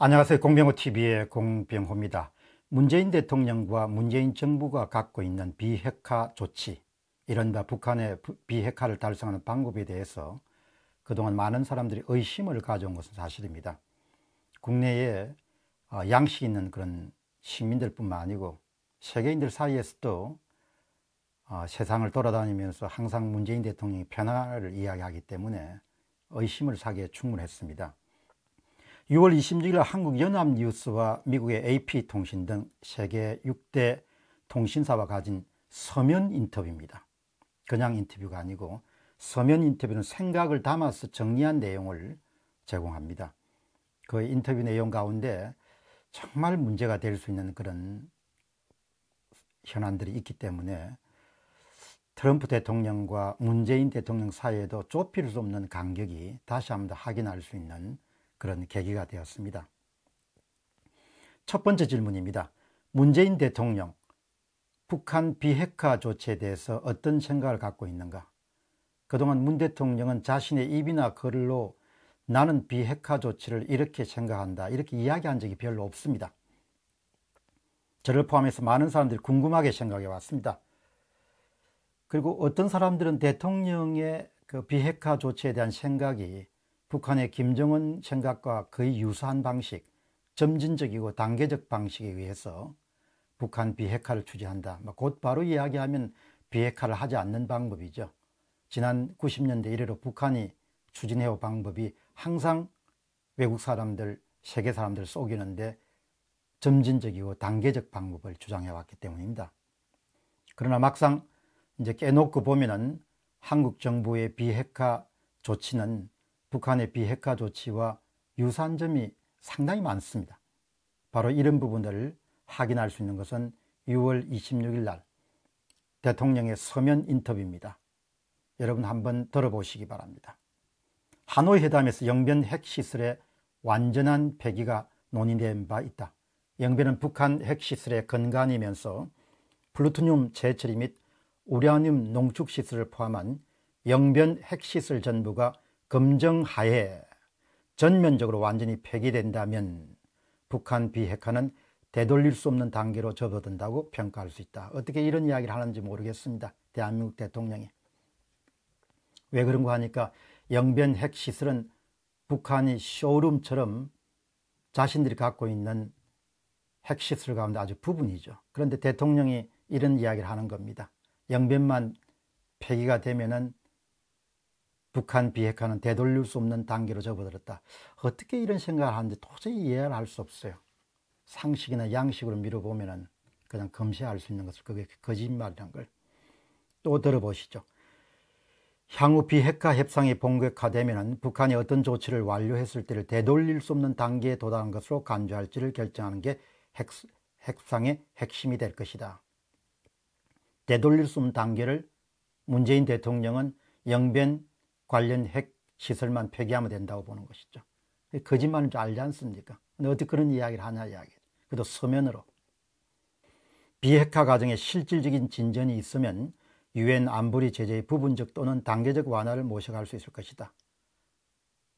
안녕하세요. 공병호TV의 공병호입니다. 문재인 대통령과 문재인 정부가 갖고 있는 비핵화 조치, 이른바 북한의 비핵화를 달성하는 방법에 대해서 그동안 많은 사람들이 의심을 가져온 것은 사실입니다. 국내에 아, 양식 있는 그런 시민들 뿐만 아니고 세계인들 사이에서도 아, 세상을 돌아다니면서 항상 문재인 대통령이 변화를 이야기하기 때문에 의심을 사기에 충분했습니다. 6월 26일 한국연합뉴스와 미국의 AP통신 등 세계 6대 통신사와 가진 서면 인터뷰입니다. 그냥 인터뷰가 아니고 서면 인터뷰는 생각을 담아서 정리한 내용을 제공합니다. 그 인터뷰 내용 가운데 정말 문제가 될 수 있는 그런 현안들이 있기 때문에 트럼프 대통령과 문재인 대통령 사이에도 좁힐 수 없는 간격이 다시 한번 확인할 수 있는 그런 계기가 되었습니다. 첫 번째 질문입니다. 문재인 대통령, 북한 비핵화 조치에 대해서 어떤 생각을 갖고 있는가? 그동안 문 대통령은 자신의 입이나 글로 나는 비핵화 조치를 이렇게 생각한다, 이렇게 이야기한 적이 별로 없습니다. 저를 포함해서 많은 사람들이 궁금하게 생각해 왔습니다. 그리고 어떤 사람들은 대통령의 그 비핵화 조치에 대한 생각이 북한의 김정은 생각과 거의 유사한 방식, 점진적이고 단계적 방식에 의해서 북한 비핵화를 추진한다. 뭐 곧바로 이야기하면 비핵화를 하지 않는 방법이죠. 지난 90년대 이래로 북한이 추진해온 방법이 항상 외국 사람들, 세계 사람들 속이는데 점진적이고 단계적 방법을 주장해왔기 때문입니다. 그러나 막상 이제 깨놓고 보면은 한국 정부의 비핵화 조치는 북한의 비핵화 조치와 유사한 점이 상당히 많습니다. 바로 이런 부분들을 확인할 수 있는 것은 6월 26일 날 대통령의 서면 인터뷰입니다. 여러분 한번 들어보시기 바랍니다. 하노이 회담에서 영변 핵시설의 완전한 폐기가 논의된 바 있다. 영변은 북한 핵시설의 근간이면서 플루토늄 재처리 및 우라늄 농축시설을 포함한 영변 핵시설 전부가 검정하에 전면적으로 완전히 폐기된다면 북한 비핵화는 되돌릴 수 없는 단계로 접어든다고 평가할 수 있다. 어떻게 이런 이야기를 하는지 모르겠습니다. 대한민국 대통령이. 왜 그런가 하니까 영변 핵시설은 북한이 쇼룸처럼 자신들이 갖고 있는 핵시설 가운데 아주 부분이죠. 그런데 대통령이 이런 이야기를 하는 겁니다. 영변만 폐기가 되면은 북한 비핵화는 되돌릴 수 없는 단계로 접어들었다. 어떻게 이런 생각을 하는지 도저히 이해를 할 수 없어요. 상식이나 양식으로 미뤄보면 그냥 검시할 수 있는 것을 그게 거짓말이란 걸 또 들어보시죠. 향후 비핵화 협상이 본격화되면 북한이 어떤 조치를 완료했을 때를 되돌릴 수 없는 단계에 도달한 것으로 간주할지를 결정하는 게 핵, 협상의 핵심이 될 것이다. 되돌릴 수 없는 단계를 문재인 대통령은 영변 관련 핵 시설만 폐기하면 된다고 보는 것이죠. 거짓말인 줄 알지 않습니까? 근데 어떻게 그런 이야기를 하냐 이야기. 그래도 서면으로. 비핵화 과정에 실질적인 진전이 있으면 유엔 안보리 제재의 부분적 또는 단계적 완화를 모셔갈 수 있을 것이다.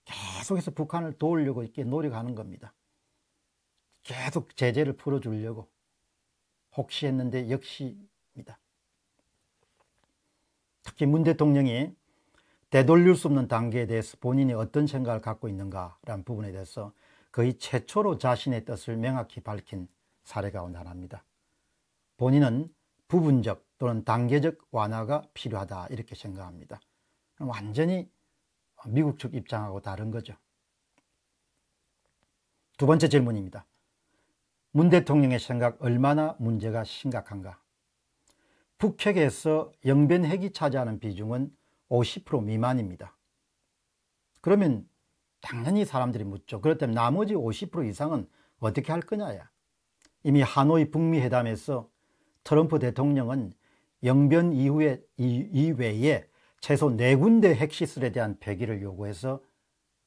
계속해서 북한을 도우려고 이렇게 노력하는 겁니다. 계속 제재를 풀어주려고 혹시 했는데 역시입니다. 특히 문 대통령이 되돌릴 수 없는 단계에 대해서 본인이 어떤 생각을 갖고 있는가라는 부분에 대해서 거의 최초로 자신의 뜻을 명확히 밝힌 사례가 온다랍니다. 본인은 부분적 또는 단계적 완화가 필요하다 이렇게 생각합니다. 완전히 미국 측 입장하고 다른 거죠. 두 번째 질문입니다. 문 대통령의 생각 얼마나 문제가 심각한가? 북핵에서 영변핵이 차지하는 비중은 50% 미만입니다. 그러면 당연히 사람들이 묻죠. 그렇다면 나머지 50% 이상은 어떻게 할 거냐야. 이미 하노이 북미 회담에서 트럼프 대통령은 영변 이후에 이외에 최소 4 군데 핵시설에 대한 폐기를 요구해서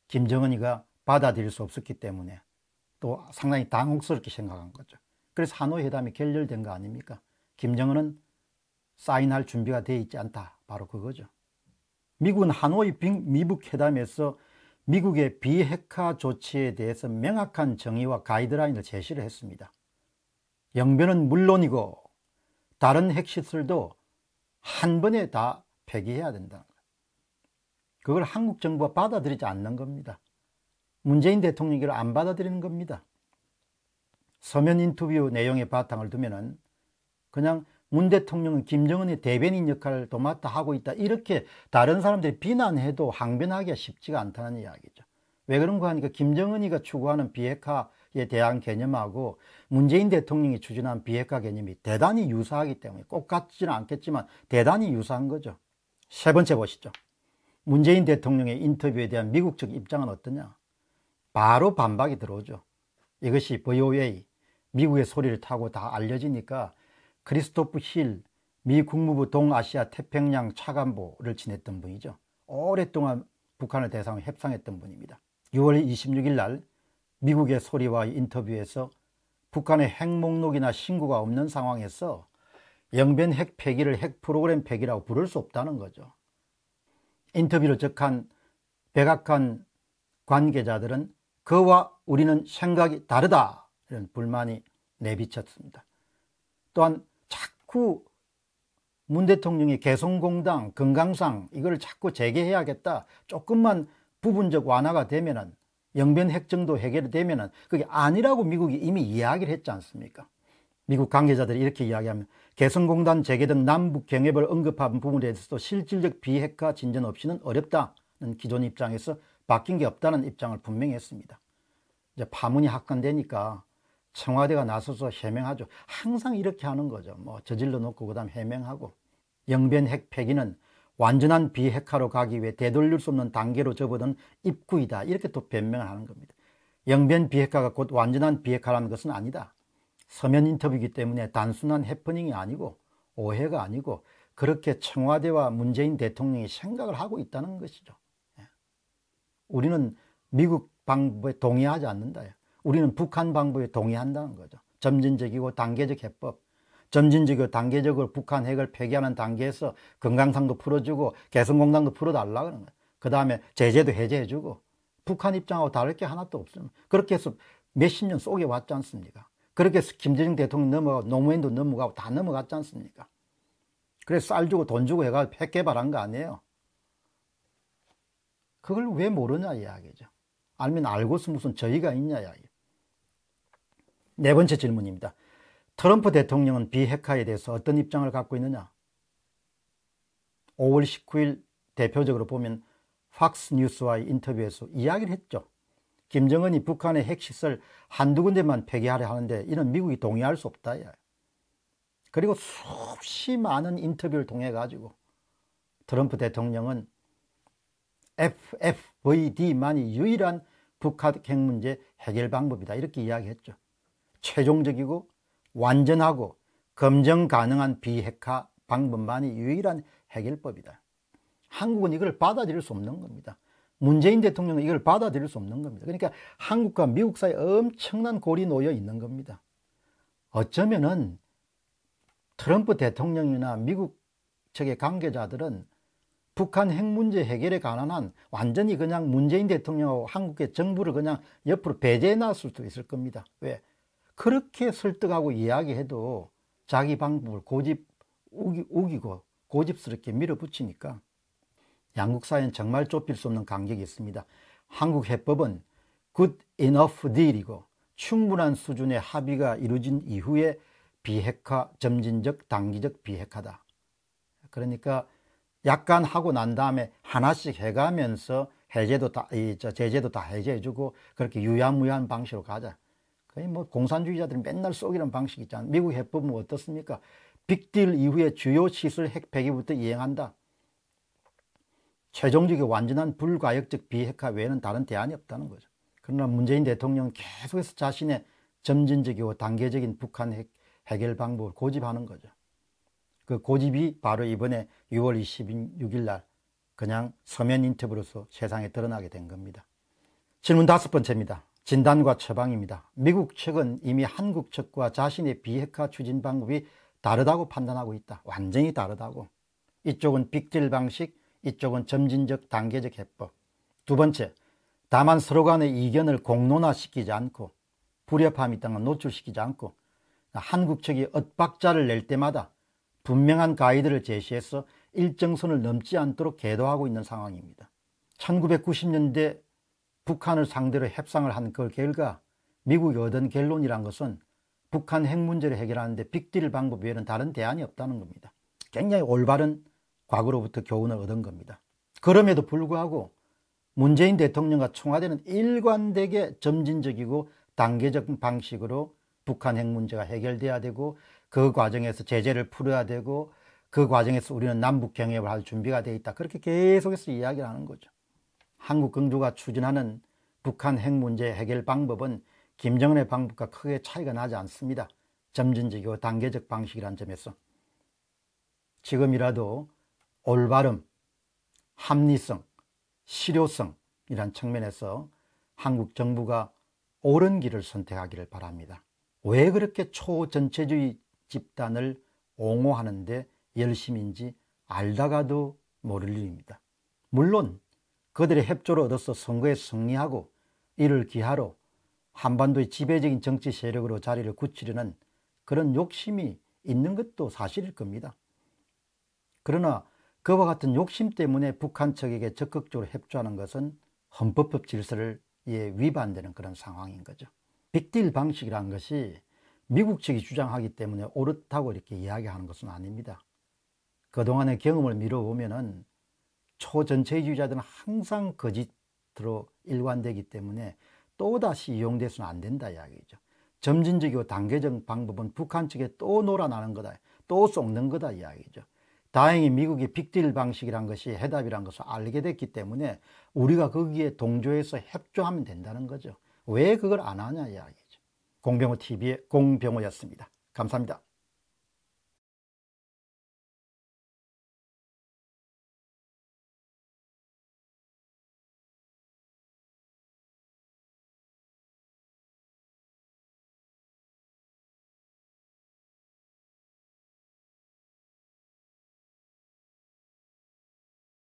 김정은이가 받아들일 수 없었기 때문에 또 상당히 당혹스럽게 생각한 거죠. 그래서 하노이 회담이 결렬된 거 아닙니까? 김정은은 사인할 준비가 되어 있지 않다. 바로 그거죠. 미군 하노이 미북 회담에서 미국의 비핵화 조치에 대해서 명확한 정의와 가이드라인을 제시를 했습니다. 영변은 물론이고 다른 핵시설도 한 번에 다 폐기해야 된다. 그걸 한국 정부가 받아들이지 않는 겁니다. 문재인 대통령이 이걸 안 받아들이는 겁니다. 서면 인터뷰 내용의 바탕을 두면은 그냥 문 대통령은 김정은의 대변인 역할을 도맡아 하고 있다 이렇게 다른 사람들이 비난해도 항변하기가 쉽지가 않다는 이야기죠. 왜 그런가 하니까 김정은이가 추구하는 비핵화에 대한 개념하고 문재인 대통령이 추진한 비핵화 개념이 대단히 유사하기 때문에 꼭 같지는 않겠지만 대단히 유사한 거죠. 세 번째 보시죠. 문재인 대통령의 인터뷰에 대한 미국 측 입장은 어떠냐? 바로 반박이 들어오죠. 이것이 VOA, 미국의 소리를 타고 다 알려지니까 크리스토프 힐 미 국무부 동아시아 태평양 차관보를 지냈던 분이죠. 오랫동안 북한을 대상으로 협상했던 분입니다. 6월 26일 날 미국의 소리와의 인터뷰에서 북한의 핵 목록이나 신고가 없는 상황에서 영변 핵 폐기를 핵 프로그램 폐기라고 부를 수 없다는 거죠. 인터뷰를 적한 백악관 관계자들은 그와 우리는 생각이 다르다 이런 불만이 내비쳤습니다. 또한 자문 대통령이 개성공당, 금강상 이걸 자꾸 재개해야겠다. 조금만 부분적 완화가 되면은 영변 핵정도 해결되면은 그게 아니라고 미국이 이미 이야기를 했지 않습니까? 미국 관계자들이 이렇게 이야기하면 개성공단 재개 등 남북 경협을 언급한 부분에 대해서도 실질적 비핵화 진전 없이는 어렵다는 기존 입장에서 바뀐 게 없다는 입장을 분명히 했습니다. 이제 파문이 확산되니까 청와대가 나서서 해명하죠. 항상 이렇게 하는 거죠. 뭐 저질러 놓고 그다음 해명하고 영변핵 폐기는 완전한 비핵화로 가기 위해 되돌릴 수 없는 단계로 접어든 입구이다. 이렇게 또 변명을 하는 겁니다. 영변 비핵화가 곧 완전한 비핵화라는 것은 아니다. 서면 인터뷰이기 때문에 단순한 해프닝이 아니고 오해가 아니고 그렇게 청와대와 문재인 대통령이 생각을 하고 있다는 것이죠. 예. 우리는 미국 방법에 동의하지 않는다. 예. 우리는 북한 방법에 동의한다는 거죠. 점진적이고 단계적 해법. 점진적이고 단계적으로 북한 핵을 폐기하는 단계에서 건강상도 풀어주고 개성공단도 풀어달라 그런 거예요. 그 다음에 제재도 해제해주고 북한 입장하고 다를 게 하나도 없습니다. 그렇게 해서 몇 십 년 속에 왔지 않습니까? 그렇게 해서 김대중 대통령 넘어가고 노무현도 넘어가고 다 넘어갔지 않습니까? 그래서 쌀 주고 돈 주고 해가지고 핵 개발한 거 아니에요. 그걸 왜 모르냐 이야기죠. 알면 알고서 무슨 저희가 있냐 이야기. 네 번째 질문입니다. 트럼프 대통령은 비핵화에 대해서 어떤 입장을 갖고 있느냐? 5월 19일 대표적으로 보면 팍스 뉴스와의 인터뷰에서 이야기를 했죠. 김정은이 북한의 핵시설 한두 군데만 폐기하려 하는데 이런 미국이 동의할 수 없다. 그리고 수없이 많은 인터뷰를 통해 가지고 트럼프 대통령은 FFVD만이 유일한 북한 핵 문제 해결 방법이다 이렇게 이야기했죠. 최종적이고 완전하고 검증 가능한 비핵화 방법만이 유일한 해결법이다. 한국은 이걸 받아들일 수 없는 겁니다. 문재인 대통령은 이걸 받아들일 수 없는 겁니다. 그러니까 한국과 미국 사이에 엄청난 골이 놓여 있는 겁니다. 어쩌면은 트럼프 대통령이나 미국 측의 관계자들은 북한 핵 문제 해결에 관한 완전히 그냥 문재인 대통령하고 한국의 정부를 그냥 옆으로 배제해 놨을 수도 있을 겁니다. 왜? 그렇게 설득하고 이야기해도 자기 방법을 고집 우기, 고 고집스럽게 밀어붙이니까 양국 사회는 정말 좁힐 수 없는 간격이 있습니다. 한국 해법은 good enough deal이고 충분한 수준의 합의가 이루어진 이후에 비핵화, 점진적, 단기적 비핵화다. 그러니까 약간 하고 난 다음에 하나씩 해가면서 해제도 다, 제재도 다 해제해주고 그렇게 유야무야한 방식으로 가자. 거의 뭐 공산주의자들이 맨날 속이는 방식 있잖아 미국 해법은 어떻습니까? 빅딜 이후에 주요 시설 핵 폐기부터 이행한다. 최종적인 완전한 불가역적 비핵화 외에는 다른 대안이 없다는 거죠. 그러나 문재인 대통령은 계속해서 자신의 점진적이고 단계적인 북한 핵 해결 방법을 고집하는 거죠. 그 고집이 바로 이번에 6월 26일 날 그냥 서면 인터뷰로서 세상에 드러나게 된 겁니다. 질문 다섯 번째입니다. 진단과 처방입니다. 미국 측은 이미 한국 측과 자신의 비핵화 추진 방법이 다르다고 판단하고 있다. 완전히 다르다고. 이쪽은 빅딜 방식, 이쪽은 점진적 단계적 해법. 두 번째, 다만 서로 간의 이견을 공론화시키지 않고 불협화음 있다는 건 노출시키지 않고 한국 측이 엇박자를 낼 때마다 분명한 가이드를 제시해서 일정선을 넘지 않도록 계도하고 있는 상황입니다. 1990년대 북한을 상대로 협상을 한 그 결과 미국이 얻은 결론이란 것은 북한 핵 문제를 해결하는데 빅딜 방법 외에는 다른 대안이 없다는 겁니다. 굉장히 올바른 과거로부터 교훈을 얻은 겁니다. 그럼에도 불구하고 문재인 대통령과 청와대는 일관되게 점진적이고 단계적 방식으로 북한 핵 문제가 해결돼야 되고 그 과정에서 제재를 풀어야 되고 그 과정에서 우리는 남북 경협을 할 준비가 돼 있다. 그렇게 계속해서 이야기를 하는 거죠. 한국경주가 추진하는 북한 핵 문제 해결 방법은 김정은의 방법과 크게 차이가 나지 않습니다. 점진적이고 단계적 방식이란 점에서. 지금이라도 올바름, 합리성, 실효성이란 측면에서 한국 정부가 옳은 길을 선택하기를 바랍니다. 왜 그렇게 초전체주의 집단을 옹호하는데 열심인지 알다가도 모를 일입니다. 물론 그들의 협조를 얻어서 선거에 승리하고 이를 기하로 한반도의 지배적인 정치 세력으로 자리를 굳히려는 그런 욕심이 있는 것도 사실일 겁니다. 그러나 그와 같은 욕심 때문에 북한 측에게 적극적으로 협조하는 것은 헌법법 질서를 예, 위반되는 그런 상황인 거죠. 빅딜 방식이라는 것이 미국 측이 주장하기 때문에 옳다고 이렇게 이야기하는 것은 아닙니다. 그동안의 경험을 미뤄보면 은 초전체주의자들은 항상 거짓으로 일관되기 때문에 또다시 이용돼서는 안 된다 이야기죠. 점진적이고 단계적 방법은 북한 측에 또 놀아나는 거다. 또 쏟는 거다 이야기죠. 다행히 미국이 빅딜 방식이란 것이 해답이란 것을 알게 됐기 때문에 우리가 거기에 동조해서 협조하면 된다는 거죠. 왜 그걸 안 하냐 이야기죠. 공병호 TV의 공병호였습니다. 감사합니다.